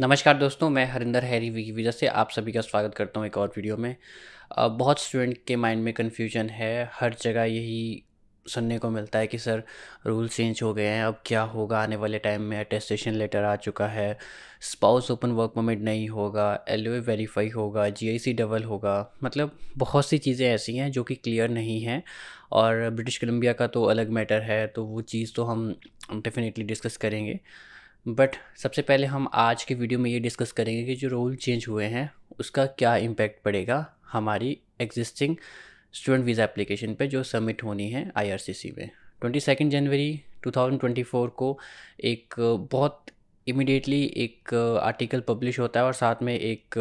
नमस्कार दोस्तों मैं हरिंदर हैरी विकी विजय से आप सभी का स्वागत करता हूँ एक और वीडियो में बहुत स्टूडेंट के माइंड में कन्फ्यूजन है हर जगह यही सुनने को मिलता है कि सर रूल चेंज हो गए हैं अब क्या होगा आने वाले टाइम में अटेस्टेशन लेटर आ चुका है स्पाउस ओपन वर्क परमिट नहीं होगा एल वेरीफाई होगा जी डबल होगा मतलब बहुत सी चीज़ें ऐसी हैं जो कि क्लियर नहीं हैं और ब्रिटिश कोलम्बिया का तो अलग मैटर है तो वो चीज़ तो हम डेफिनेटली डिस्कस करेंगे बट सबसे पहले हम आज के वीडियो में ये डिस्कस करेंगे कि जो रोल चेंज हुए हैं उसका क्या इम्पैक्ट पड़ेगा हमारी एग्जिस्टिंग स्टूडेंट वीज़ा एप्लीकेशन पे जो सबमिट होनी है आईआरसीसी में ट्वेंटी सेकेंड जनवरी 2024 को एक बहुत इमिडिएटली एक आर्टिकल पब्लिश होता है और साथ में एक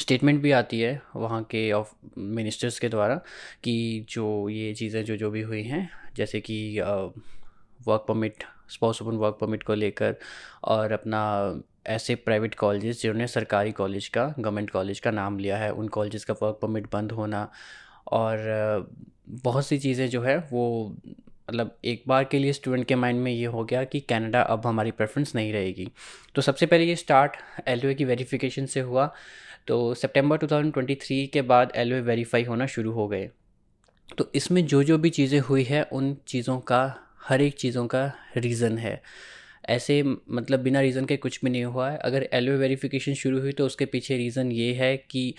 स्टेटमेंट भी आती है वहाँ के ऑफ मिनिस्टर्स के द्वारा कि जो ये चीज़ें जो जो भी हुई हैं जैसे कि work uh, permit spouse open work permit को लेकर और अपना ऐसे प्राइवेट कॉलेजेस जिन्होंने सरकारी कॉलेज का गवर्नमेंट कॉलेज का नाम लिया है उन कॉलेजेस का वर्क परमिट बंद होना और बहुत सी चीज़ें जो है वो मतलब एक बार के लिए स्टूडेंट के माइंड में ये हो गया कि कनाडा अब हमारी प्रेफरेंस नहीं रहेगी तो सबसे पहले ये स्टार्ट एल की वेरिफिकेशन से हुआ तो सितंबर 2023 के बाद एल वेरीफाई होना शुरू हो गए तो इसमें जो जो भी चीज़ें हुई है उन चीज़ों का हर एक चीज़ों का रीज़न है ऐसे मतलब बिना रीज़न के कुछ भी नहीं हुआ है अगर एलवे वेरिफिकेशन शुरू हुई तो उसके पीछे रीज़न ये है कि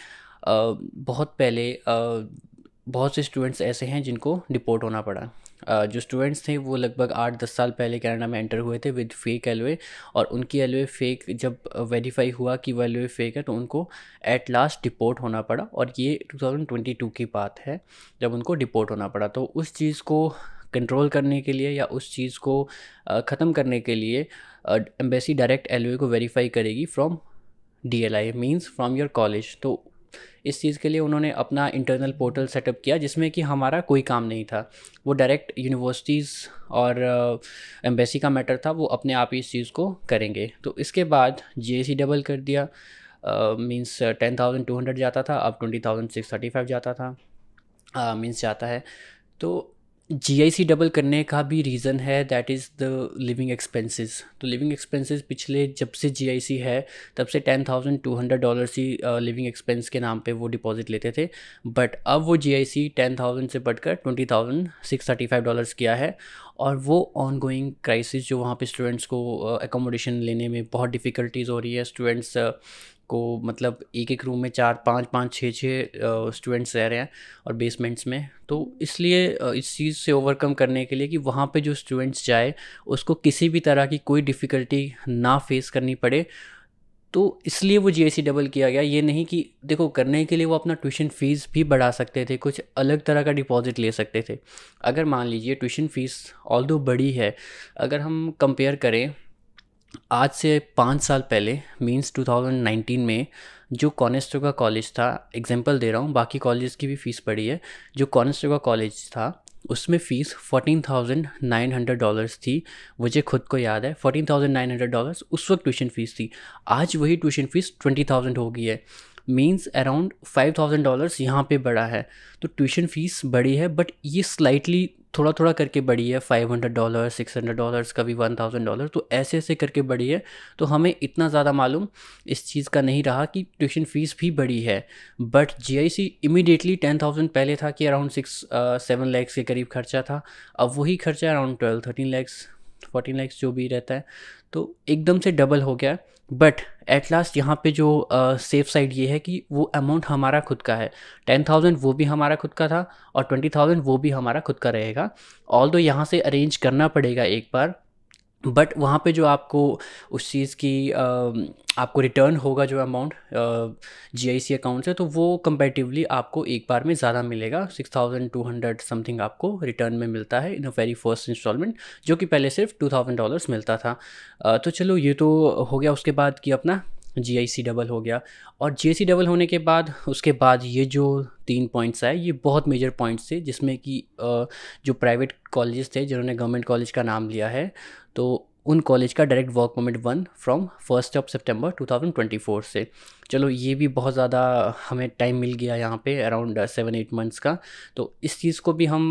बहुत पहले बहुत से स्टूडेंट्स ऐसे हैं जिनको डिपोर्ट होना पड़ा जो स्टूडेंट्स थे वो लगभग आठ दस साल पहले कनाडा में एंटर हुए थे विद फेक एल और उनकी एलवे फेक जब वेरीफाई हुआ कि वो एलवे फेक है तो उनको एट लास्ट डिपोर्ट होना पड़ा और ये 2022 की बात है जब उनको डिपोर्ट होना पड़ा तो उस चीज़ को कंट्रोल करने के लिए या उस चीज़ को ख़त्म करने के लिए एम्बेसी डायरेक्ट एल को वेरीफाई करेगी from D L I means from your college तो इस चीज़ के लिए उन्होंने अपना इंटरनल पोर्टल सेटअप किया जिसमें कि हमारा कोई काम नहीं था वो डायरेक्ट यूनिवर्सिटीज़ और एम्बेसी का मैटर था वो अपने आप ही इस चीज़ को करेंगे तो इसके बाद जी डबल कर दिया means ten thousand two hundred जाता था अब twenty thousand six thirty five जाता था मीन्स uh, जाता है तो सी डबल करने का भी रीज़न है that is the living expenses तो लिविंग एक्सपेंसेस पिछले जब से सी है तब से ten thousand two hundred dollar ही लिविंग एक्सपेंस के नाम पे वो डिपॉजिट लेते थे बट अब वो जी आई सी टेन थाउजेंड से बढ़कर twenty thousand six thirty five dollars किया है और वो ऑन गोइंग क्राइसिस जो वहाँ पे स्टूडेंट्स को एकोमोडेशन लेने में बहुत डिफ़िकल्टीज़ हो रही है स्टूडेंट्स को मतलब एक एक रूम में चार पाँच पाँच छः छः स्टूडेंट्स रह रहे हैं और बेसमेंट्स में तो इसलिए इस चीज़ से ओवरकम करने के लिए कि वहाँ पे जो स्टूडेंट्स जाए उसको किसी भी तरह की कोई डिफ़िकल्टी ना फेस करनी पड़े तो इसलिए वो जी डबल किया गया ये नहीं कि देखो करने के लिए वो अपना ट्यूशन फ़ीस भी बढ़ा सकते थे कुछ अलग तरह का डिपॉजिट ले सकते थे अगर मान लीजिए ट्यूशन फ़ीस ऑल बड़ी है अगर हम कंपेयर करें आज से पाँच साल पहले मीन्स 2019 में जो का कॉलेज था एग्जांपल दे रहा हूँ बाकी कॉलेज की भी फ़ीस पड़ी है जो का कॉलेज था उसमें fees 14,900 thousand nine hundred dollars थी मुझे खुद को याद है fourteen thousand nine hundred dollars उस वक्त ट्यूशन फ़ीस थी आज वही ट्यूशन फ़ीस ट्वेंटी थाउजेंड हो गई है means around five thousand dollars यहाँ पे बढ़ा है तो ट्यूशन फ़ीस बढ़ी है बट ये स्लाइटली थोड़ा थोड़ा करके बढ़ी है five hundred dollar six hundred dollars कभी वन थाउजेंड डॉलर तो ऐसे ऐसे करके बढ़ी है तो हमें इतना ज़्यादा मालूम इस चीज़ का नहीं रहा कि ट्यूशन फ़ीस भी बढ़ी है but G I C immediately ten thousand पहले था कि अराउंड सिक्स सेवन लैक्स के करीब खर्चा था अब वही खर्चा around twelve thirteen lakhs fourteen lakhs जो भी रहता है तो एकदम से डबल हो गया बट एट लास्ट यहाँ पे जो सेफ uh, साइड ये है कि वो अमाउंट हमारा खुद का है टेन थाउजेंड वो भी हमारा खुद का था और ट्वेंटी थाउजेंड वो भी हमारा खुद का रहेगा ऑल दो यहाँ से अरेंज करना पड़ेगा एक बार बट वहाँ पे जो आपको उस चीज़ की आपको रिटर्न होगा जो amount ji I C account से तो वो कंपेटिवली आपको एक बार में ज़्यादा मिलेगा six thousand two hundred something आपको रिटर्न में मिलता है in a very first instalment जो कि पहले सिर्फ टू थाउजेंड डॉलर्स मिलता था तो चलो ये तो हो गया उसके बाद कि अपना जी आई सी डबल हो गया और जी आई सी डबल होने के बाद उसके बाद ये जो तीन पॉइंट्स आए ये बहुत मेजर पॉइंट्स थे जिसमें कि जो प्राइवेट कॉलेजेस थे जिन्होंने गवर्नमेंट कॉलेज का नाम लिया है तो उन कॉलेज का direct work permit one from first of सितंबर 2024 से चलो ये भी बहुत ज़्यादा हमें टाइम मिल गया यहाँ पे अराउंड सेवन एट मंथ्स का तो इस चीज़ को भी हम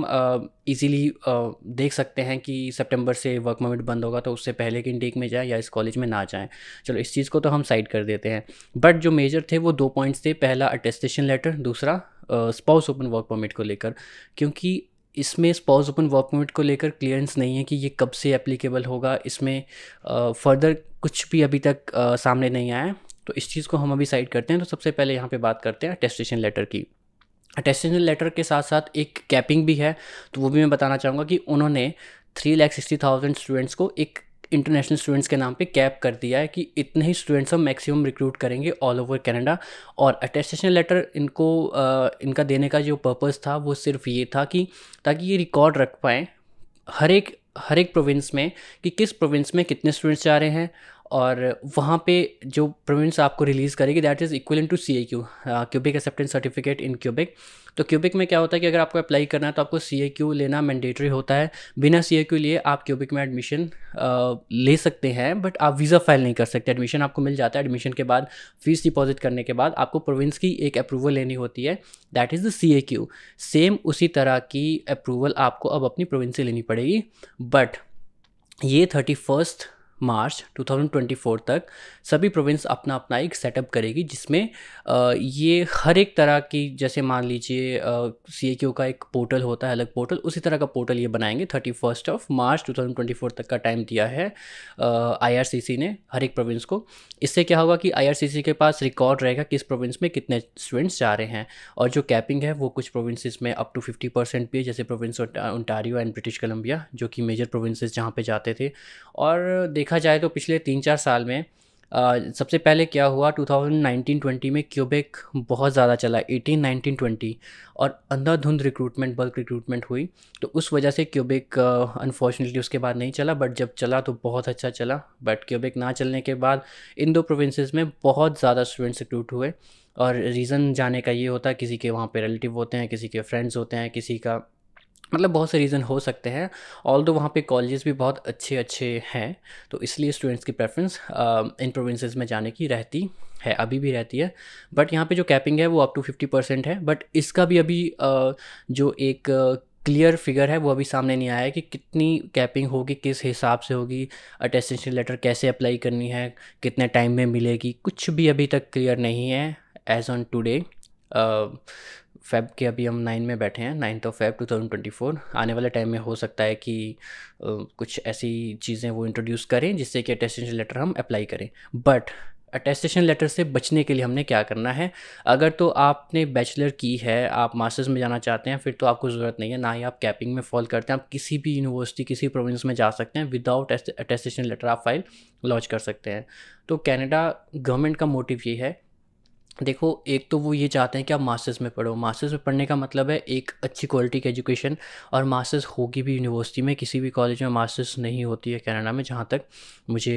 इजीली uh, uh, देख सकते हैं कि सितंबर से वर्क परमिट बंद होगा तो उससे पहले के इंटेक में जाए या इस कॉलेज में ना जाएँ चलो इस चीज़ को तो हम साइड कर देते हैं बट जो मेजर थे वो दो पॉइंट्स थे पहला अटेस्टेशन लेटर दूसरा स्पाउस ओपन वर्क परमिट को लेकर क्योंकि इसमें स्पॉज ओपन वर्क परमिट को लेकर क्लियरेंस नहीं है कि ये कब से एप्लीकेबल होगा इसमें फर्दर कुछ भी अभी तक आ, सामने नहीं आया है तो इस चीज़ को हम अभी साइड करते हैं तो सबसे पहले यहाँ पे बात करते हैं अटेस्टेशन लेटर की अटेस्टेशन लेटर के साथ साथ एक कैपिंग भी है तो वो भी मैं बताना चाहूँगा कि उन्होंने three lakh sixty thousand students को एक इंटरनेशनल स्टूडेंट्स के नाम पे कैप कर दिया है कि इतने ही स्टूडेंट्स हम मैक्सिमम रिक्रूट करेंगे ऑल ओवर कनाडा और अटेस्टेशन लेटर इनको आ, इनका देने का जो पर्पज़ था वो सिर्फ ये था कि ताकि ये रिकॉर्ड रख पाएँ हर एक हर एक प्रोविंस में कि किस प्रोविंस में कितने स्टूडेंट्स जा रहे हैं और वहाँ पे जो प्रोविंस आपको रिलीज़ करेगी that is equal to C A Q Quebec acceptance certificate in Quebec तो क्यूबिक में क्या होता है कि अगर आपको अप्लाई करना है तो आपको सी ए क्यू लेना मैंडेटरी होता है बिना सी ए क्यू लिए आप क्यूबिक में एडमिशन uh, ले सकते हैं बट आप वीज़ा फाइल नहीं कर सकते एडमिशन आपको मिल जाता है एडमिशन के बाद फीस डिपॉजिट करने के बाद आपको प्रोविंस की एक अप्रूवल लेनी होती है that is the C A Q same उसी तरह की अप्रूवल आपको अब अपनी प्रोविंस से लेनी पड़ेगी बट ये थर्टी फर्स्ट मार्च 2024 तक सभी प्रोविंस अपना अपना एक सेटअप करेगी जिसमें ये हर एक तरह की जैसे मान लीजिए सी ए का एक पोर्टल होता है अलग पोर्टल उसी तरह का पोर्टल ये बनाएंगे थर्टी फर्स्ट ऑफ मार्च 2024 तक का टाइम दिया है सी ने हर एक प्रोविंस को इससे क्या होगा कि सी के पास रिकॉर्ड रहेगा किस प्रोविंस में कितने स्टूडेंट्स जा रहे हैं और जो कैपिंग है वो कुछ प्रोविंसेस में अप टू फिफ्टी परसेंट भी है जैसे province Ontario and British Columbia जो कि मेजर प्रोविंसेस जहाँ पे जाते थे और देखा देखा जाए तो पिछले तीन चार साल में Uh, सबसे पहले क्या हुआ 2019-20 में क्यूबेक बहुत ज़्यादा चला 18-19-20 और अंधाधुंध रिक्रूटमेंट बल्क रिक्रूटमेंट हुई तो उस वजह से क्यूबेक अनफॉर्चुनेटली uh, उसके बाद नहीं चला बट जब चला तो बहुत अच्छा चला बट क्यूबेक ना चलने के बाद इन दो प्रोविंसेस में बहुत ज़्यादा स्टूडेंट्स रिक्रूट हुए और रीज़न जाने का ये होता है किसी के वहाँ पे रिलेटिव होते हैं किसी के फ्रेंड्स होते हैं किसी का मतलब बहुत से रीज़न हो सकते हैं ऑल दो वहाँ पे कॉलेजेस भी बहुत अच्छे अच्छे हैं तो इसलिए स्टूडेंट्स की प्रेफरेंस इन प्रोविंसेस में जाने की रहती है अभी भी रहती है बट यहाँ पे जो कैपिंग है वो अप टू फिफ्टी परसेंट है बट इसका भी अभी जो एक क्लियर फिगर है वो अभी सामने नहीं आया है कि कितनी कैपिंग होगी किस हिसाब से होगी अटेस्टेशन लेटर कैसे अप्लाई करनी है कितने टाइम में मिलेगी कुछ भी अभी तक क्लियर नहीं है एज ऑन टूडे फेब के अभी हम नाइन में बैठे हैं नाइन्थ ऑफ फेब 2024 आने वाले टाइम में हो सकता है कि कुछ ऐसी चीज़ें वो इंट्रोड्यूस करें जिससे कि अटेस्टेशन लेटर हम अप्लाई करें बट अटेस्टेशन लेटर से बचने के लिए हमने क्या करना है अगर तो आपने बैचलर की है आप मास्टर्स में जाना चाहते हैं फिर तो आपको ज़रूरत नहीं है ना ही आप कैपिंग में फॉल करते हैं आप किसी भी यूनिवर्सिटी किसी प्रोविंस में जा सकते हैं विदाउट अटेस्टेशन लेटर आप फाइल लॉन्च कर सकते हैं तो कैनेडा गवर्नमेंट का मोटिव ये है देखो एक तो वो ये चाहते हैं कि आप मास्टर्स में पढ़ो मास्टर्स में पढ़ने का मतलब है एक अच्छी क्वालिटी की एजुकेशन और मास्टर्स होगी भी यूनिवर्सिटी में किसी भी कॉलेज में मास्टर्स नहीं होती है कनाडा में जहाँ तक मुझे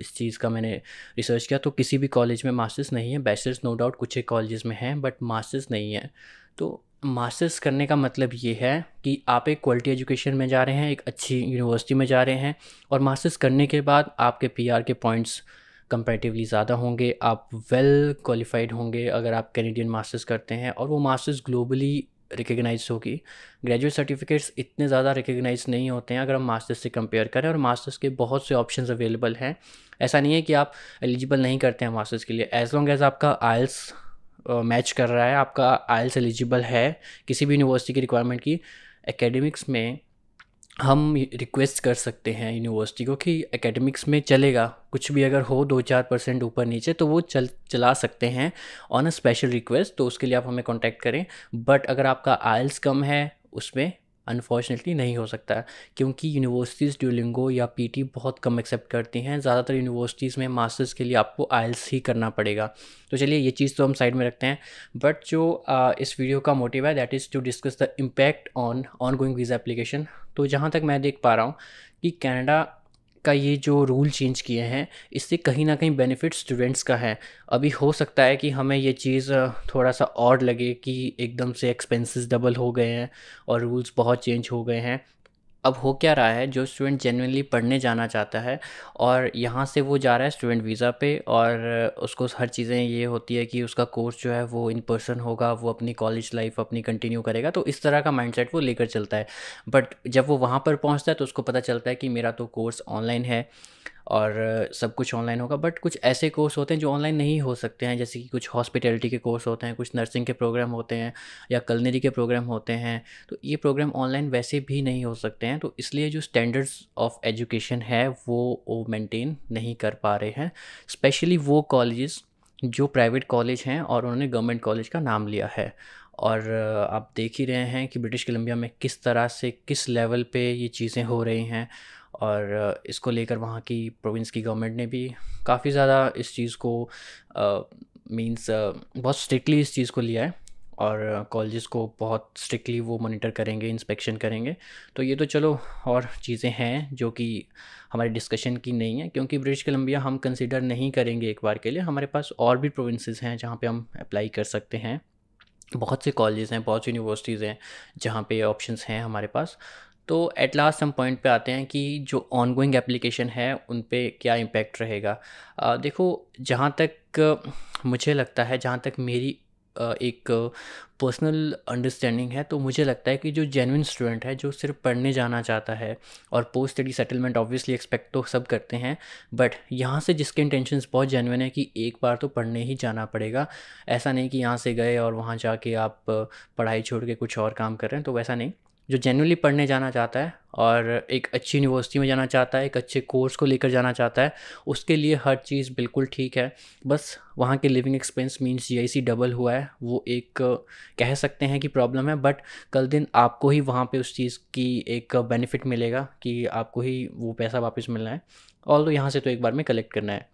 इस चीज़ का मैंने रिसर्च किया तो किसी भी कॉलेज में मास्टर्स नहीं है बैचलर्स नो डाउट कुछ एक कॉलेज में हैं बट मास्टर्स नहीं है तो मास्टर्स करने का मतलब ये है कि आप एक क्वालिटी एजुकेशन में जा रहे हैं एक अच्छी यूनिवर्सिटी में जा रहे हैं और मास्टर्स करने के बाद आपके पीआर के पॉइंट्स कंपेरेटिवली ज़्यादा होंगे आप वेल क्वालिफाइड होंगे अगर आप कैनेडियन मास्टर्स करते हैं और वो मास्टर्स ग्लोबली रिकगनाइज होगी ग्रेजुएट सर्टिफिकेट्स इतने ज़्यादा रिकगनाइज नहीं होते हैं अगर हम मास्टर्स से कंपेयर करें और मास्टर्स के बहुत से ऑप्शन अवेलेबल हैं ऐसा नहीं है कि आप एलिजिबल नहीं करते हैं मास्टर्स के लिए एज़ लॉन्ग एज आपका आयल्स मैच e कर रहा है आपका आयल्स एलिजिबल e है किसी भी यूनिवर्सिटी की रिक्वायरमेंट की एकेडमिक्स में हम रिक्वेस्ट कर सकते हैं यूनिवर्सिटी को कि एकेडमिक्स में चलेगा कुछ भी अगर हो दो चार परसेंट ऊपर नीचे तो वो चल चला सकते हैं ऑन अ स्पेशल रिक्वेस्ट तो उसके लिए आप हमें कांटेक्ट करें बट अगर आपका आयल्स कम है उसमें अनफॉर्चुनेटली नहीं हो सकता है क्योंकि यूनिवर्सिटीज़ ड्यूलिंगो या पीटी बहुत कम एक्सेप्ट करती हैं ज़्यादातर यूनिवर्सिटीज़ में मास्टर्स के लिए आपको आयल्स ही करना पड़ेगा तो चलिए ये चीज़ तो हम साइड में रखते हैं बट जो आ, इस वीडियो का मोटिव है that is to discuss the impact on ongoing visa application तो जहाँ तक मैं देख पा रहा हूँ कि कैनेडा का ये जो रूल चेंज किए हैं इससे कहीं ना कहीं बेनिफिट स्टूडेंट्स का है अभी हो सकता है कि हमें ये चीज़ थोड़ा सा और लगे कि एकदम से एक्सपेंसेस डबल हो गए हैं और रूल्स बहुत चेंज हो गए हैं अब हो क्या रहा है जो स्टूडेंट जेनवनली पढ़ने जाना चाहता है और यहाँ से वो जा रहा है स्टूडेंट वीज़ा पे और उसको हर चीज़ें ये होती है कि उसका कोर्स जो है वो इन पर्सन होगा वो अपनी कॉलेज लाइफ अपनी कंटिन्यू करेगा तो इस तरह का माइंडसेट वो लेकर चलता है बट जब वो वहाँ पर पहुँचता है तो उसको पता चलता है कि मेरा तो कोर्स ऑनलाइन है और सब कुछ ऑनलाइन होगा बट कुछ ऐसे कोर्स होते हैं जो ऑनलाइन नहीं हो सकते हैं जैसे कि कुछ हॉस्पिटैलिटी के कोर्स होते हैं कुछ नर्सिंग के प्रोग्राम होते हैं या कलनरी के प्रोग्राम होते हैं तो ये प्रोग्राम ऑनलाइन वैसे भी नहीं हो सकते हैं तो इसलिए जो स्टैंडर्ड्स ऑफ एजुकेशन है वो वो मेनटेन नहीं कर पा रहे हैं स्पेशली वो कॉलेज जो प्राइवेट कॉलेज हैं और उन्होंने गवर्नमेंट कॉलेज का नाम लिया है और आप देख ही रहे हैं कि ब्रिटिश कोलंबिया में किस तरह से किस लेवल पे ये चीज़ें हो रही हैं और इसको लेकर वहाँ की प्रोविंस की गवर्नमेंट ने भी काफ़ी ज़्यादा इस चीज़ को मीन्स बहुत स्ट्रिक्टली इस चीज़ को लिया है और कॉलेजेस को बहुत स्ट्रिक्टली वो मॉनिटर करेंगे इंस्पेक्शन करेंगे तो ये तो चलो और चीज़ें हैं जो कि हमारे डिस्कशन की नहीं है क्योंकि ब्रिटिश कोलंबिया हम कंसिडर नहीं करेंगे एक बार के लिए हमारे पास और भी प्रोविंसेस हैं जहाँ पे हम अप्लाई कर सकते हैं बहुत से कॉलेजेस हैं बहुत सी यूनिवर्सिटीज़ हैं जहाँ पे ऑप्शंस हैं हमारे पास तो एट लास्ट हम पॉइंट पे आते हैं कि जो ऑन गोइंग एप्लीकेशन है उन पर क्या इम्पेक्ट रहेगा आ, देखो जहाँ तक मुझे लगता है जहाँ तक मेरी एक पर्सनल अंडरस्टैंडिंग है तो मुझे लगता है कि जो जेनविन स्टूडेंट है जो सिर्फ पढ़ने जाना चाहता है और post study settlement obviously expect तो सब करते हैं बट यहाँ से जिसके इंटेंशंस बहुत जेनविन है कि एक बार तो पढ़ने ही जाना पड़ेगा ऐसा नहीं कि यहाँ से गए और वहाँ जाके आप पढ़ाई छोड़ के कुछ और काम कर रहे हैं तो वैसा नहीं जो जेनुअली पढ़ने जाना चाहता है और एक अच्छी यूनिवर्सिटी में जाना चाहता है एक अच्छे कोर्स को लेकर जाना चाहता है उसके लिए हर चीज़ बिल्कुल ठीक है बस वहाँ के लिविंग एक्सपेंस मीन्स जी डबल हुआ है वो एक कह सकते हैं कि प्रॉब्लम है बट कल दिन आपको ही वहाँ पे उस चीज़ की एक बेनिफिट मिलेगा कि आपको ही वो पैसा वापस मिलना है ऑल तो यहाँ से तो एक बार में कलेक्ट करना है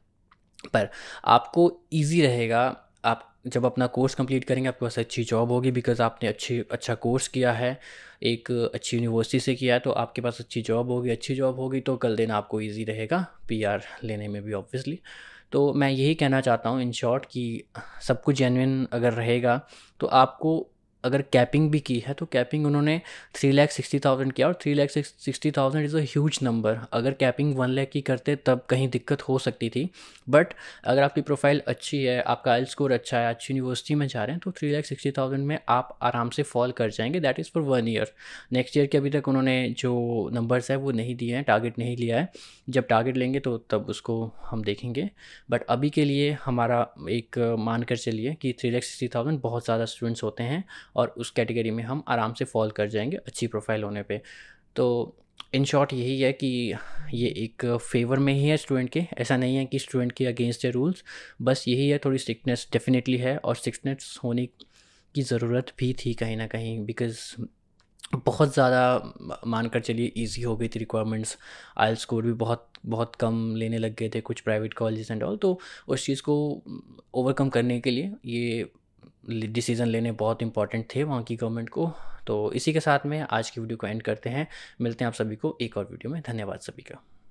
पर आपको ईजी रहेगा जब अपना कोर्स कंप्लीट करेंगे आपके पास अच्छी जॉब होगी बिकॉज आपने अच्छी अच्छा कोर्स किया है एक अच्छी यूनिवर्सिटी से किया है तो आपके पास अच्छी जॉब होगी अच्छी जॉब होगी तो कल दिन आपको ईजी रहेगा पीआर लेने में भी ऑब्वियसली तो मैं यही कहना चाहता हूँ इन शॉर्ट कि सब कुछ जेनविन अगर रहेगा तो आपको अगर कैपिंग भी की है तो कैपिंग उन्होंने थ्री लैख सिक्सटी थाउजेंड किया और three lakh sixty thousand is a huge number अगर कैपिंग वन लैख की करते तब कहीं दिक्कत हो सकती थी बट अगर आपकी प्रोफाइल अच्छी है आपका एल स्कोर अच्छा है अच्छी यूनिवर्सिटी में जा रहे हैं तो थ्री लैख सिक्सटी थाउजेंड में आप आराम से फॉल कर जाएंगे that is for one year next year के अभी तक उन्होंने जो नंबर्स है वो नहीं दिए हैं टारगेट नहीं लिया है जब टारगेट लेंगे तो तब उसको हम देखेंगे बट अभी के लिए हमारा एक मानकर चलिए कि थ्री लैख सिक्सटी थाउजेंड बहुत ज़्यादा स्टूडेंट्स होते हैं और उस कैटेगरी में हम आराम से फॉल कर जाएंगे अच्छी प्रोफाइल होने पर तो इन शॉर्ट यही है कि ये एक फेवर में ही है स्टूडेंट के ऐसा नहीं है कि स्टूडेंट के अगेंस्ट है रूल्स बस यही है थोड़ी सिकनेस डेफिनेटली है और सिकनेस होने की ज़रूरत भी थी कहीं ना कहीं बिकॉज़ बहुत ज़्यादा मानकर चलिए इजी हो गई थी रिक्वायरमेंट्स आयल स्कोर भी बहुत बहुत कम लेने लग गए थे कुछ प्राइवेट कॉलेज एंड ऑल तो उस चीज़ को ओवरकम करने के लिए ये डिसीज़न लेने बहुत इंपॉर्टेंट थे वहाँ की गवर्नमेंट को तो इसी के साथ में आज की वीडियो को एंड करते हैं मिलते हैं आप सभी को एक और वीडियो में धन्यवाद सभी का